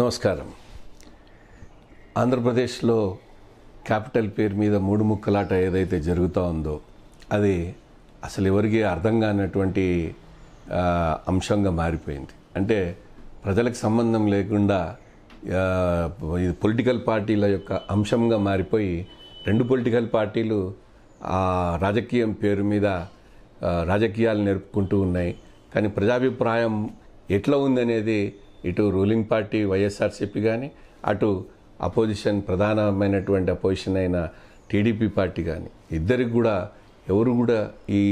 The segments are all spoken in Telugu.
నమస్కారం ఆంధ్రప్రదేశ్లో క్యాపిటల్ పేరు మీద మూడు ముక్కలాట ఏదైతే జరుగుతూ ఉందో అది అసలు ఎవరికి అర్థం కానటువంటి అంశంగా మారిపోయింది అంటే ప్రజలకు సంబంధం లేకుండా ఇది పొలిటికల్ పార్టీల యొక్క అంశంగా మారిపోయి రెండు పొలిటికల్ పార్టీలు రాజకీయం పేరు మీద రాజకీయాలు నేర్పుకుంటూ ఉన్నాయి కానీ ప్రజాభిప్రాయం ఎట్లా ఉందనేది ఇటు రూలింగ్ పార్టీ వైఎస్ఆర్సిపి కానీ అటు అపోజిషన్ ప్రధానమైనటువంటి అపోజిషన్ అయిన టీడీపీ పార్టీ కానీ ఇద్దరికి కూడా ఎవరు కూడా ఈ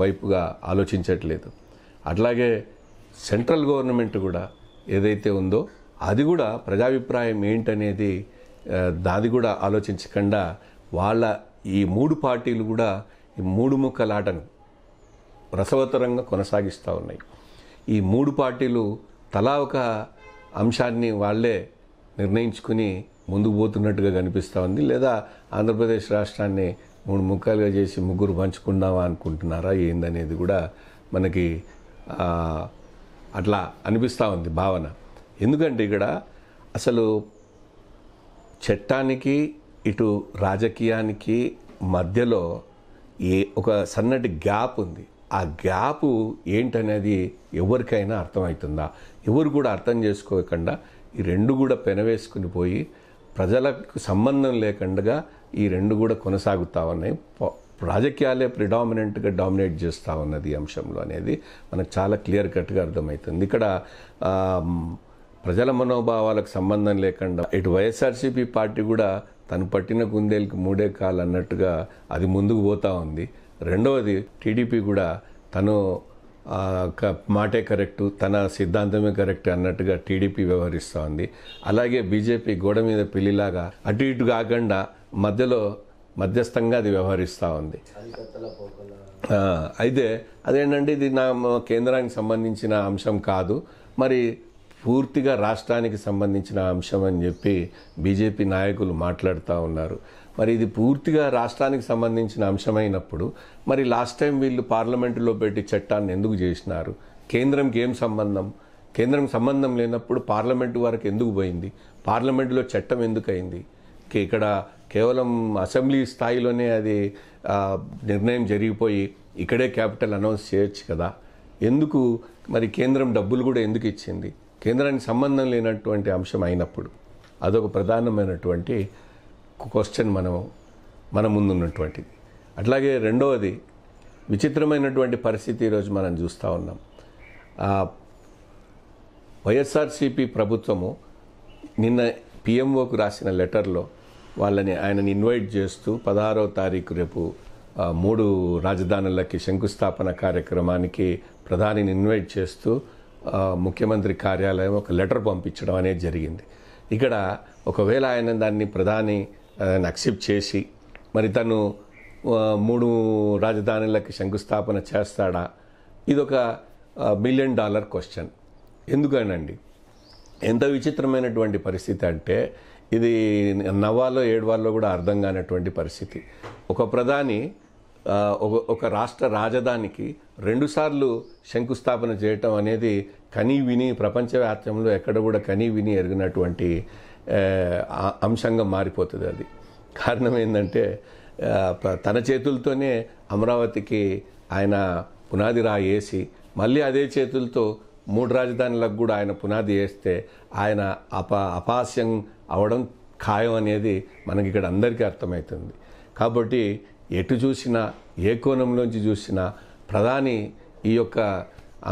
వైపుగా ఆలోచించట్లేదు అట్లాగే సెంట్రల్ గవర్నమెంట్ కూడా ఏదైతే ఉందో అది కూడా ప్రజాభిప్రాయం ఏంటనేది దాది కూడా ఆలోచించకుండా వాళ్ళ ఈ మూడు పార్టీలు కూడా ఈ మూడు ముక్కలాటను రసవతరంగా కొనసాగిస్తూ ఉన్నాయి ఈ మూడు పార్టీలు తలా ఒక అంశాన్ని వాళ్లే నిర్ణయించుకుని ముందుకు పోతున్నట్టుగా కనిపిస్తూ ఉంది లేదా ఆంధ్రప్రదేశ్ రాష్ట్రాన్ని మూడు ముక్కలుగా చేసి ముగ్గురు పంచుకుందామా అనుకుంటున్నారా ఏందనేది కూడా మనకి అట్లా అనిపిస్తూ ఉంది భావన ఎందుకంటే ఇక్కడ అసలు చట్టానికి ఇటు రాజకీయానికి మధ్యలో ఏ ఒక సన్నటి గ్యాప్ ఉంది ఆ గ్యాపు ఏంటనేది ఎవరికైనా అర్థమవుతుందా ఎవరు కూడా అర్థం చేసుకోకుండా ఈ రెండు కూడా పెనవేసుకుని పోయి ప్రజలకు సంబంధం లేకుండా ఈ రెండు కూడా కొనసాగుతా ఉన్నాయి రాజకీయాలే ప్రిడామినెంట్గా డామినేట్ చేస్తూ ఉన్నది అంశంలో అనేది మనకు చాలా క్లియర్ కట్గా అర్థమవుతుంది ఇక్కడ ప్రజల మనోభావాలకు సంబంధం లేకుండా ఇటు వైఎస్ఆర్సీపీ పార్టీ కూడా తను పట్టిన కుందేలకి మూడే కాలు అన్నట్టుగా అది ముందుకు పోతూ ఉంది రెండవది టీడీపీ కూడా తను మాటే కరెక్టు తన సిద్ధాంతమే కరెక్ట్ అన్నట్టుగా టీడీపీ వ్యవహరిస్తూ ఉంది అలాగే బీజేపీ గోడ మీద పిల్లిలాగా అటు ఇటు కాకుండా మధ్యలో మధ్యస్థంగా అది వ్యవహరిస్తూ ఉంది అయితే అదేంటంటే ఇది నా కేంద్రానికి సంబంధించిన అంశం కాదు మరి పూర్తిగా రాష్ట్రానికి సంబంధించిన అంశం అని చెప్పి బీజేపీ నాయకులు మాట్లాడుతూ ఉన్నారు మరి ఇది పూర్తిగా రాష్ట్రానికి సంబంధించిన అంశమైనప్పుడు మరి లాస్ట్ టైం వీళ్ళు పార్లమెంటులో పెట్టి చట్టాన్ని ఎందుకు చేసినారు కేంద్రంకి ఏం సంబంధం కేంద్రం సంబంధం లేనప్పుడు పార్లమెంటు వరకు ఎందుకు పోయింది పార్లమెంటులో చట్టం అయింది ఇక్కడ కేవలం అసెంబ్లీ స్థాయిలోనే అది నిర్ణయం జరిగిపోయి ఇక్కడే క్యాపిటల్ అనౌన్స్ చేయొచ్చు కదా ఎందుకు మరి కేంద్రం డబ్బులు కూడా ఎందుకు ఇచ్చింది కేంద్రానికి సంబంధం లేనటువంటి అంశం అయినప్పుడు అదొక ప్రధానమైనటువంటి క్వశ్చన్ మనం మన ముందున్నటువంటిది అట్లాగే రెండవది విచిత్రమైనటువంటి పరిస్థితి ఈరోజు మనం చూస్తూ ఉన్నాం వైఎస్ఆర్సిపి ప్రభుత్వము నిన్న పిఎంఓకు రాసిన లెటర్లో వాళ్ళని ఆయనని ఇన్వైట్ చేస్తూ పదహారవ తారీఖు రేపు మూడు రాజధానులకి శంకుస్థాపన కార్యక్రమానికి ప్రధానిని ఇన్వైట్ చేస్తూ ముఖ్యమంత్రి కార్యాలయం ఒక లెటర్ పంపించడం అనేది జరిగింది ఇక్కడ ఒకవేళ ఆయన దాన్ని ప్రధాని దాన్ని అక్సెప్ట్ చేసి మరి తను మూడు రాజధానులకి శంకుస్థాపన చేస్తాడా ఇదొక బిలియన్ డాలర్ క్వశ్చన్ ఎందుకనండి ఎంత విచిత్రమైనటువంటి పరిస్థితి అంటే ఇది నవాలో ఏడవాల్లో కూడా అర్థం కానటువంటి పరిస్థితి ఒక ప్రధాని ఒక రాష్ట్ర రాజధానికి రెండుసార్లు శంకుస్థాపన చేయటం అనేది కనీ విని ప్రపంచవ్యాప్తంలో ఎక్కడ కూడా కనీ విని ఎరిగినటువంటి అంశంగా మారిపోతుంది అది కారణం ఏంటంటే తన చేతులతోనే అమరావతికి ఆయన పునాది రాయేసి మళ్ళీ అదే చేతులతో మూడు రాజధానులకు కూడా ఆయన పునాది వేస్తే ఆయన అప అపాస్యం అవడం ఖాయం అనేది మనకి ఇక్కడ అందరికీ అర్థమవుతుంది కాబట్టి ఎటు చూసినా ఏ కోణంలోంచి చూసినా ప్రధాని ఈ యొక్క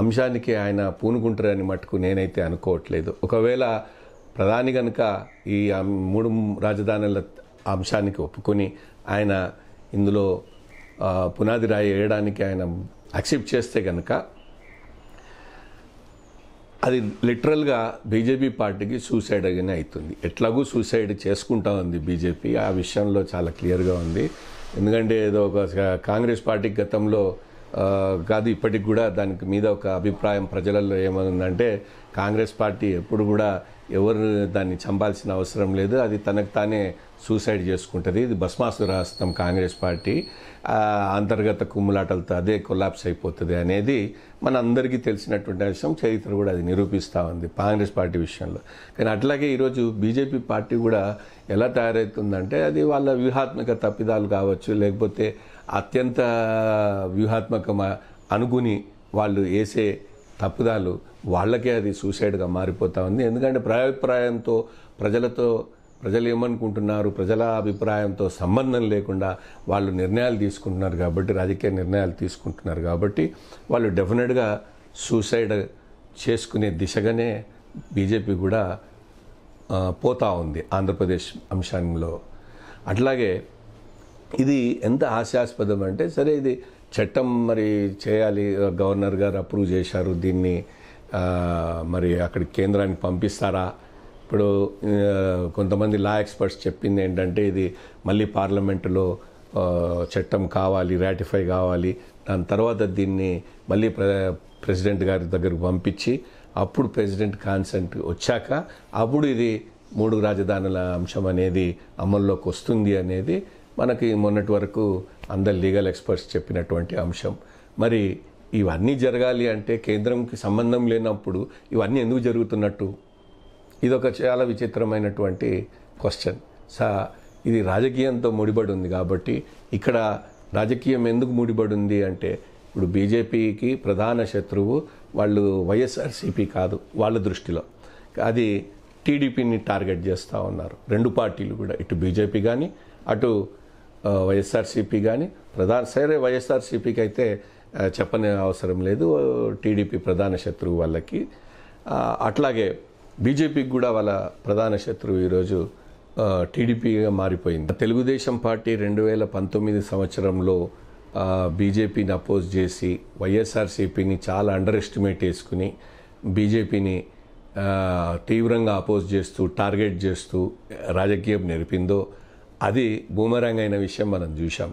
అంశానికి ఆయన పూనుకుంటారని మట్టుకు నేనైతే అనుకోవట్లేదు ఒకవేళ ప్రధాని కనుక ఈ మూడు రాజధానుల అంశానికి ఒప్పుకొని ఆయన ఇందులో పునాది రాయి వేయడానికి ఆయన యాక్సెప్ట్ చేస్తే కనుక అది లిటరల్గా బీజేపీ పార్టీకి సూసైడ్ అనే అవుతుంది ఎట్లాగూ సూసైడ్ చేసుకుంటా ఉంది బీజేపీ ఆ విషయంలో చాలా క్లియర్గా ఉంది ఎందుకంటే ఏదో ఒక కాంగ్రెస్ పార్టీ గతంలో కాదు ఇప్పటికి కూడా దానికి మీద ఒక అభిప్రాయం ప్రజలలో ఏమైందంటే కాంగ్రెస్ పార్టీ ఎప్పుడు కూడా ఎవరు దాన్ని చంపాల్సిన అవసరం లేదు అది తనకు తానే సూసైడ్ చేసుకుంటుంది ఇది భస్మాసురహస్తం కాంగ్రెస్ పార్టీ అంతర్గత కుమ్ములాటలతో అదే కొలాప్స్ అయిపోతుంది అనేది మన అందరికీ తెలిసినటువంటి విషయం చరిత్ర కూడా అది నిరూపిస్తూ ఉంది కాంగ్రెస్ పార్టీ విషయంలో కానీ అట్లాగే ఈరోజు బీజేపీ పార్టీ కూడా ఎలా తయారవుతుందంటే అది వాళ్ళ వ్యూహాత్మక తప్పిదాలు కావచ్చు లేకపోతే అత్యంత వ్యూహాత్మక అనుగుని వాళ్ళు వేసే తప్పుదాలు వాళ్ళకే అది సూసైడ్గా మారిపోతా ఉంది ఎందుకంటే ప్రాయభిప్రాయంతో ప్రజలతో ప్రజలు ఏమనుకుంటున్నారు ప్రజల అభిప్రాయంతో సంబంధం లేకుండా వాళ్ళు నిర్ణయాలు తీసుకుంటున్నారు కాబట్టి రాజకీయ నిర్ణయాలు తీసుకుంటున్నారు కాబట్టి వాళ్ళు డెఫినెట్గా సూసైడ్ చేసుకునే దిశగానే బీజేపీ కూడా పోతా ఉంది ఆంధ్రప్రదేశ్ అంశంలో అట్లాగే ఇది ఎంత హాస్యాస్పదం అంటే సరే ఇది చట్టం మరి చేయాలి గవర్నర్ గారు అప్రూవ్ చేశారు దీన్ని మరి అక్కడికి కేంద్రానికి పంపిస్తారా ఇప్పుడు కొంతమంది లా ఎక్స్పర్ట్స్ చెప్పింది ఏంటంటే ఇది మళ్ళీ పార్లమెంటులో చట్టం కావాలి రాటిఫై కావాలి దాని తర్వాత దీన్ని మళ్ళీ ప్రెసిడెంట్ గారి దగ్గరకు పంపించి అప్పుడు ప్రెసిడెంట్ కాన్సెంట్ వచ్చాక అప్పుడు ఇది మూడు రాజధానుల అంశం అనేది అమల్లోకి వస్తుంది అనేది మనకి మొన్నటి వరకు అందరు లీగల్ ఎక్స్పర్ట్స్ చెప్పినటువంటి అంశం మరి ఇవన్నీ జరగాలి అంటే కేంద్రంకి సంబంధం లేనప్పుడు ఇవన్నీ ఎందుకు జరుగుతున్నట్టు ఇదొక చాలా విచిత్రమైనటువంటి క్వశ్చన్ సా ఇది రాజకీయంతో ముడిపడి ఉంది కాబట్టి ఇక్కడ రాజకీయం ఎందుకు ముడిపడి ఉంది అంటే ఇప్పుడు బీజేపీకి ప్రధాన శత్రువు వాళ్ళు వైఎస్ఆర్సీపీ కాదు వాళ్ళ దృష్టిలో అది టీడీపీని టార్గెట్ చేస్తూ ఉన్నారు రెండు పార్టీలు కూడా ఇటు బీజేపీ కానీ అటు వైఎస్ఆర్సీపీ కానీ ప్రధాన సరే వైఎస్ఆర్సీపీకి అయితే చెప్పని అవసరం లేదు టీడీపీ ప్రధాన శత్రువు వాళ్ళకి అట్లాగే బీజేపీకి కూడా వాళ్ళ ప్రధాన శత్రువు ఈరోజు టీడీపీగా మారిపోయింది తెలుగుదేశం పార్టీ రెండు వేల పంతొమ్మిది సంవత్సరంలో బీజేపీని అపోజ్ చేసి వైఎస్ఆర్సీపీని చాలా అండర్ ఎస్టిమేట్ చేసుకుని బీజేపీని తీవ్రంగా అపోజ్ చేస్తూ టార్గెట్ చేస్తూ రాజకీయం నేర్పిందో అది బూమరాంగ్ అయిన విషయం మనం చూసాం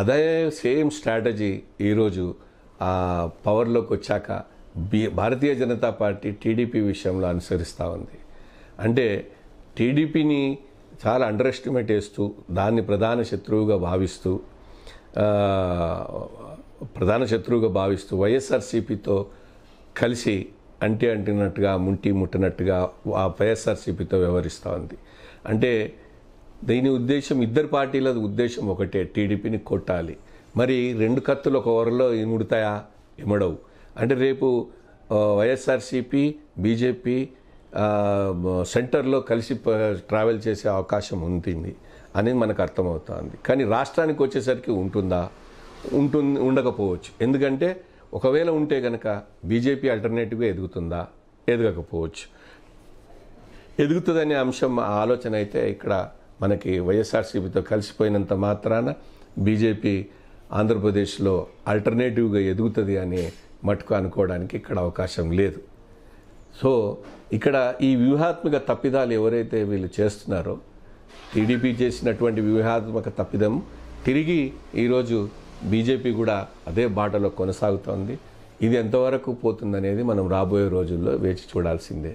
అదే సేమ్ స్ట్రాటజీ ఈరోజు పవర్లోకి వచ్చాక బీ భారతీయ జనతా పార్టీ టీడీపీ విషయంలో అనుసరిస్తూ ఉంది అంటే టీడీపీని చాలా అండర్ ఎస్టిమేట్ చేస్తూ దాన్ని ప్రధాన శత్రువుగా భావిస్తూ ప్రధాన శత్రువుగా భావిస్తూ వైఎస్ఆర్సీపీతో కలిసి అంటే అంటున్నట్టుగా ముంటి ముట్టినట్టుగా వైఎస్ఆర్సీపీతో వ్యవహరిస్తూ ఉంది అంటే దీని ఉద్దేశం ఇద్దరు పార్టీల ఉద్దేశం ఒకటే టీడీపీని కొట్టాలి మరి రెండు కత్తులు ఒక ఓవర్లో ఇముడతాయా ఇమడవు అంటే రేపు వైఎస్ఆర్సీపీ బీజేపీ సెంటర్లో కలిసి ట్రావెల్ చేసే అవకాశం ఉంటుంది అనేది మనకు అర్థమవుతుంది కానీ రాష్ట్రానికి వచ్చేసరికి ఉంటుందా ఉంటుంది ఉండకపోవచ్చు ఎందుకంటే ఒకవేళ ఉంటే కనుక బీజేపీ అల్టర్నేటివ్గా ఎదుగుతుందా ఎదగకపోవచ్చు ఎదుగుతుందనే అంశం ఆలోచన అయితే ఇక్కడ మనకి వైఎస్ఆర్సీపీతో కలిసిపోయినంత మాత్రాన బీజేపీ ఆంధ్రప్రదేశ్లో ఆల్టర్నేటివ్గా ఎదుగుతుంది అని మటుకు అనుకోవడానికి ఇక్కడ అవకాశం లేదు సో ఇక్కడ ఈ వ్యూహాత్మక తప్పిదాలు ఎవరైతే వీళ్ళు చేస్తున్నారో టీడీపీ చేసినటువంటి వ్యూహాత్మక తప్పిదం తిరిగి ఈరోజు బీజేపీ కూడా అదే బాటలో కొనసాగుతోంది ఇది ఎంతవరకు పోతుందనేది మనం రాబోయే రోజుల్లో వేచి చూడాల్సిందే